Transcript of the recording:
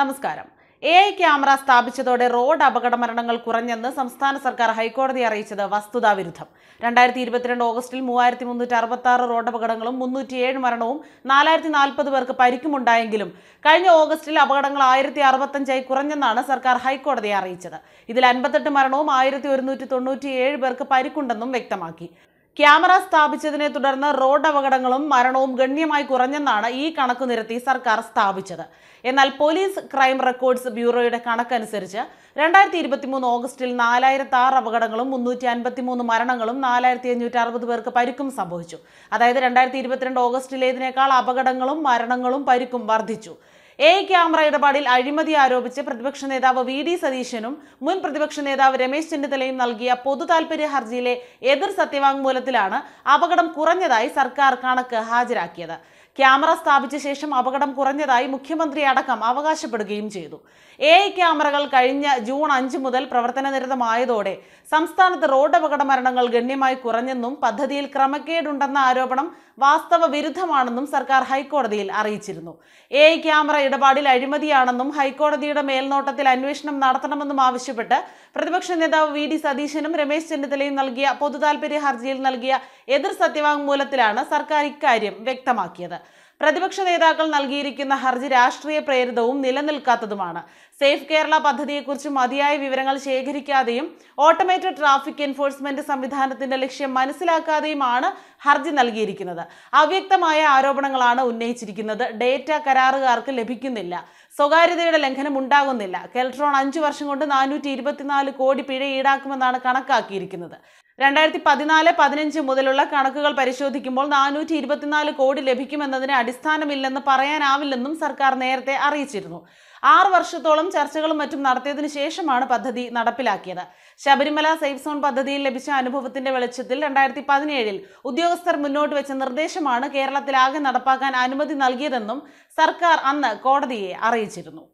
നമസ്കാരം A I camera സ്ഥാപിച്ചതോടെ road അപകട മരണങ്ങൾ കുറഞ്ഞെന്ന് സംസ്ഥാന സർക്കാർ ഹൈക്കോടതി അറിയിച്ചത് വസ്തുതാ വിരുദ്ധം രണ്ടായിരത്തി ഇരുപത്തിരണ്ട് ഓഗസ്റ്റിൽ മൂവായിരത്തി മുന്നൂറ്റി അറുപത്തി ആറ് റോഡ് അപകടങ്ങളും മുന്നൂറ്റിയേഴ് മരണവും നാലായിരത്തി നാൽപ്പത് പേർക്ക് പരിക്കുമുണ്ടായെങ്കിലും കഴിഞ്ഞ ഓഗസ്റ്റിൽ അപകടങ്ങൾ ആയിരത്തി അറുപത്തഞ്ചായി കുറഞ്ഞെന്നാണ് സർക്കാർ ഹൈക്കോടതിയെ അറിയിച്ചത് ഇതിൽ അൻപത്തെട്ട് മരണവും ആയിരത്തി ഒരുന്നൂറ്റി തൊണ്ണൂറ്റിയേഴ് പേർക്ക് പരിക്കുണ്ടെന്നും വ്യക്തമാക്കി ക്യാമറ സ്ഥാപിച്ചതിനെ തുടർന്ന് റോഡ് അപകടങ്ങളും മരണവും ഗണ്യമായി കുറഞ്ഞെന്നാണ് ഈ കണക്ക് നിരത്തി സർക്കാർ സ്ഥാപിച്ചത് എന്നാൽ പോലീസ് ക്രൈം റെക്കോർഡ്സ് ബ്യൂറോയുടെ കണക്കനുസരിച്ച് രണ്ടായിരത്തി മൂന്ന് ഓഗസ്റ്റിൽ നാലായിരത്തി ആറ് അപകടങ്ങളും മുന്നൂറ്റി മൂന്ന് മരണങ്ങളും നാലായിരത്തി അഞ്ഞൂറ്റി അറുപത് പേർക്ക് പരിക്കും സംഭവിച്ചു അതായത് രണ്ടായിരത്തി ഇരുപത്തിരണ്ട് ഓഗസ്റ്റിലേതിനേക്കാൾ അപകടങ്ങളും മരണങ്ങളും പരിക്കും വർദ്ധിച്ചു എ ക്യാമറ ഇടപാടിൽ അഴിമതി ആരോപിച്ച് പ്രതിപക്ഷ നേതാവ് വി ഡി സതീശനും മുൻ പ്രതിപക്ഷ നേതാവ് രമേശ് ചെന്നിത്തലയും നൽകിയ പൊതു താൽപര്യ ഹർജിയിലെ എതിർ സത്യവാങ്മൂലത്തിലാണ് അപകടം കുറഞ്ഞതായി സർക്കാർ കണക്ക് ഹാജരാക്കിയത് ക്യാമറ സ്ഥാപിച്ച ശേഷം അപകടം കുറഞ്ഞതായി മുഖ്യമന്ത്രി അടക്കം അവകാശപ്പെടുകയും ചെയ്തു എ ക്യാമറകൾ കഴിഞ്ഞ ജൂൺ അഞ്ച് മുതൽ പ്രവർത്തനനിരതമായതോടെ സംസ്ഥാനത്ത് റോഡ് അപകട മരണങ്ങൾ ഗണ്യമായി കുറഞ്ഞെന്നും പദ്ധതിയിൽ ക്രമക്കേടുണ്ടെന്ന ആരോപണം വാസ്തവ വിരുദ്ധമാണെന്നും സർക്കാർ ഹൈക്കോടതിയിൽ അറിയിച്ചിരുന്നു എ ക്യാമറ ഇടപാടിൽ അഴിമതിയാണെന്നും ഹൈക്കോടതിയുടെ മേൽനോട്ടത്തിൽ അന്വേഷണം നടത്തണമെന്നും ആവശ്യപ്പെട്ട് പ്രതിപക്ഷ നേതാവ് വി ഡി സതീശനും രമേശ് ചെന്നിത്തലയും നൽകിയ പൊതുതാൽപര്യ ഹർജിയിൽ നൽകിയ എതിർ സത്യവാങ്മൂലത്തിലാണ് സർക്കാർ ഇക്കാര്യം വ്യക്തമാക്കിയത് പ്രതിപക്ഷ നേതാക്കൾ നൽകിയിരിക്കുന്ന ഹർജി രാഷ്ട്രീയ പ്രേരിതവും നിലനിൽക്കാത്തതുമാണ് സേഫ് കേരള പദ്ധതിയെക്കുറിച്ച് മതിയായ വിവരങ്ങൾ ശേഖരിക്കാതെയും ഓട്ടോമേറ്റഡ് ട്രാഫിക് എൻഫോഴ്സ്മെന്റ് സംവിധാനത്തിന്റെ ലക്ഷ്യം മനസ്സിലാക്കാതെയുമാണ് ഹർജി നൽകിയിരിക്കുന്നത് അവ്യക്തമായ ആരോപണങ്ങളാണ് ഉന്നയിച്ചിരിക്കുന്നത് ഡേറ്റ കരാറുകാർക്ക് ലഭിക്കുന്നില്ല സ്വകാര്യതയുടെ ലംഘനം ഉണ്ടാകുന്നില്ല കെൽട്രോൺ അഞ്ചു വർഷം കൊണ്ട് നാനൂറ്റി ഇരുപത്തിനാല് കോടി പിഴ ഈടാക്കുമെന്നാണ് കണക്കാക്കിയിരിക്കുന്നത് രണ്ടായിരത്തി പതിനാല് പതിനഞ്ച് മുതലുള്ള കണക്കുകൾ പരിശോധിക്കുമ്പോൾ നാനൂറ്റി ഇരുപത്തിനാല് കോടി ലഭിക്കുമെന്നതിന് അടിസ്ഥാനമില്ലെന്ന് പറയാനാവില്ലെന്നും സർക്കാർ നേരത്തെ അറിയിച്ചിരുന്നു ആറു വർഷത്തോളം ചർച്ചകളും മറ്റും നടത്തിയതിനു ശേഷമാണ് പദ്ധതി നടപ്പിലാക്കിയത് ശബരിമല സേഫ് സോൺ പദ്ധതിയിൽ ലഭിച്ച അനുഭവത്തിന്റെ വെളിച്ചത്തിൽ രണ്ടായിരത്തി പതിനേഴിൽ ഉദ്യോഗ ഉദ്യോഗസ്ഥർ മുന്നോട്ട് വെച്ച നിർദ്ദേശമാണ് കേരളത്തിലാകെ നടപ്പാക്കാൻ അനുമതി നൽകിയതെന്നും സർക്കാർ അന്ന് കോടതിയെ അറിയിച്ചിരുന്നു